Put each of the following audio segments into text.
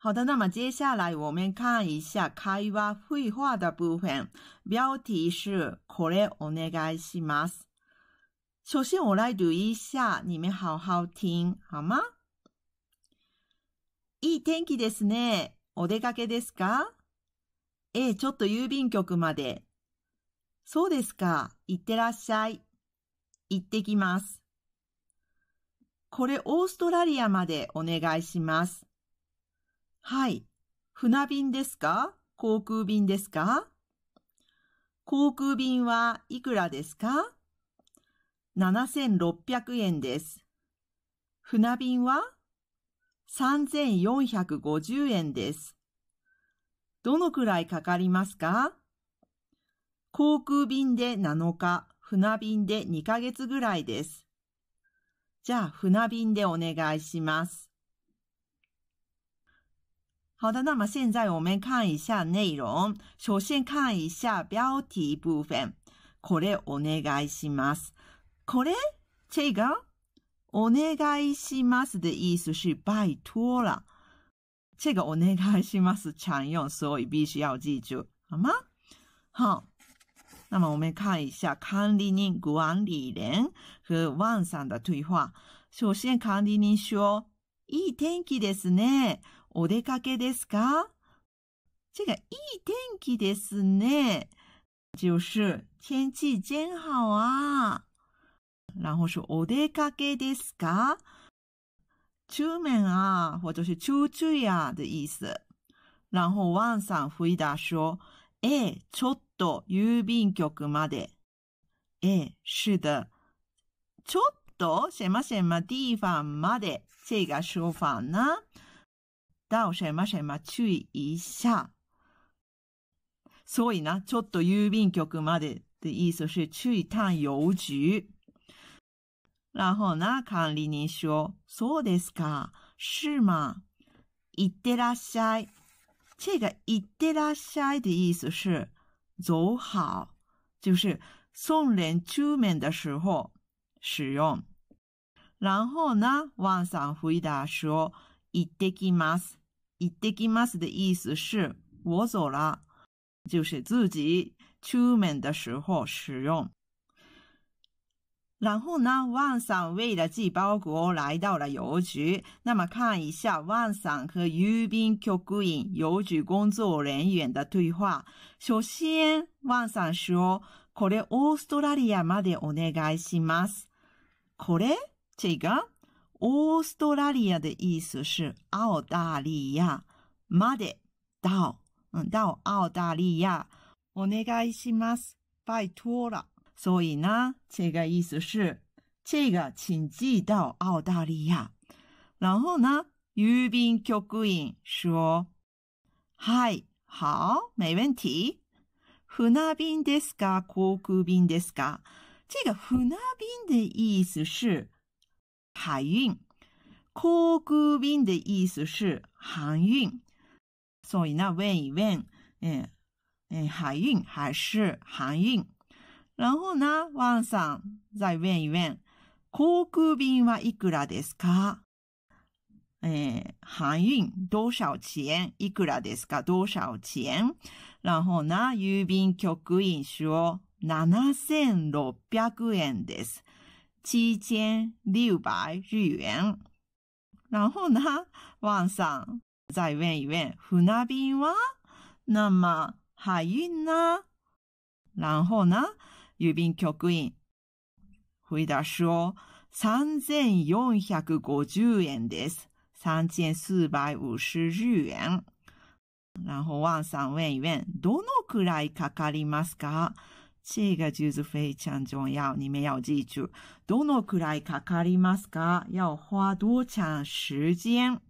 好的，那么接下来我们看一下会話会话的部分。标题是“これお願いします”。首先我来读一下，你们好好听，好吗？いい天気ですね。お出かけですかええ、ちょっと郵便局まで。そうですか。行ってらっしゃい。行ってきます。これオーストラリアまでお願いします。はい。船便ですか航空便ですか航空便はいくらですか ?7600 円です。船便は3450円です。どのくらいかかりますか航空便で7日、船便で2ヶ月ぐらいです。じゃあ、船便でお願いします。好的，那么现在我们看一下内容。首先看一下标题部分。これお願いします。これ这个お願いします的意思是拜托了。这个お願いします常用，所以必须要记住，好吗？好。那么我们看一下管理人、管理人和万三的对话。首先，管理人说：“いい天気ですね。”お出かけですか这个いい天気ですね。就是天气真好啊。然后是お出かけですか出门啊，或者是出去う啊、的意思。然后万さん回答说：“え、ちょっと郵便局まで。”え、是的，ちょっと什ま什ま地方まで这个说法呢？到什么什么注意一下。所以呢、ちょっと郵便局まで的意思是去一趟邮局。然后呢、管理人说、そうですか、是吗行ってらっしゃい。这个行ってらっしゃい的意思是走好。就是送人出门的时候使用。然后呢，万さん回答说：“行ってきます。”イテキま的意思是我走了，就是自己出门的时候使用。然后呢，万桑为了寄包裹来到了邮局。那么看一下万桑和郵便局員（邮局工作人员）的对话。首先，万桑说：これオーストラリアまでお願いします。これ这个。オーストラリア i 的意思是澳大利亚，まで到，嗯，到澳大利亚。お願いします，拜托了。所以呢，这个意思是这个请寄到澳大利亚。然后呢，郵便局員说：“嗨，好，没问题。”船便ですか、航空便ですか？这个船便的意思是。海运，航空便的意思是航运，所以呢问一问，嗯嗯，海运还是航运？然后呢，ワンさん再问一问，航空便はいくらですか？えー、搬多少钱、いくらですか、多少钱。然后呢、郵便局員主七7600円です。七千六百日元。然后呢，晚上再问一问，船便は那么海运呢？然后呢，郵便局員回答说三千四百五十円です。三千四百五十日元。然后晚上问一问，どのくらいかかりますか？这个就是非常重要，你们要记住。どのくらいかかりますか？要花多长时间？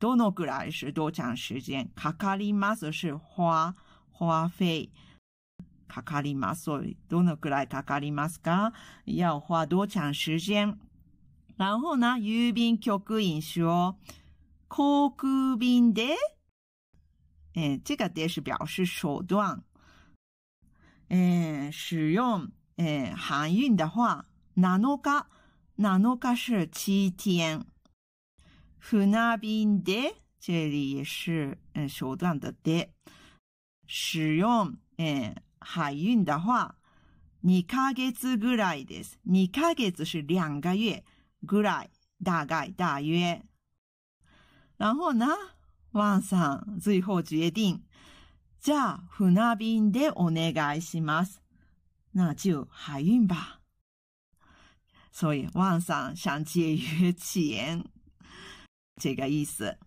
どのくらい是多长时间？かかります是花花费。かかりますどのくらいかかりますか？要花多长时间？然后呢，郵便局員说，航空便びんで。嗯，这个“で”是表示手段。诶，使用诶海运的话，七天。ふなびんで，这里也是嗯手段的で。使用诶海運的话，二ヶ月ぐらいです。二ヶ月是两个月ぐらい，大概大约。然后呢，ワンさん、最后决定。じゃあ、船便でお願いします。那就海運吧。所以，万上想节约钱，这个意思。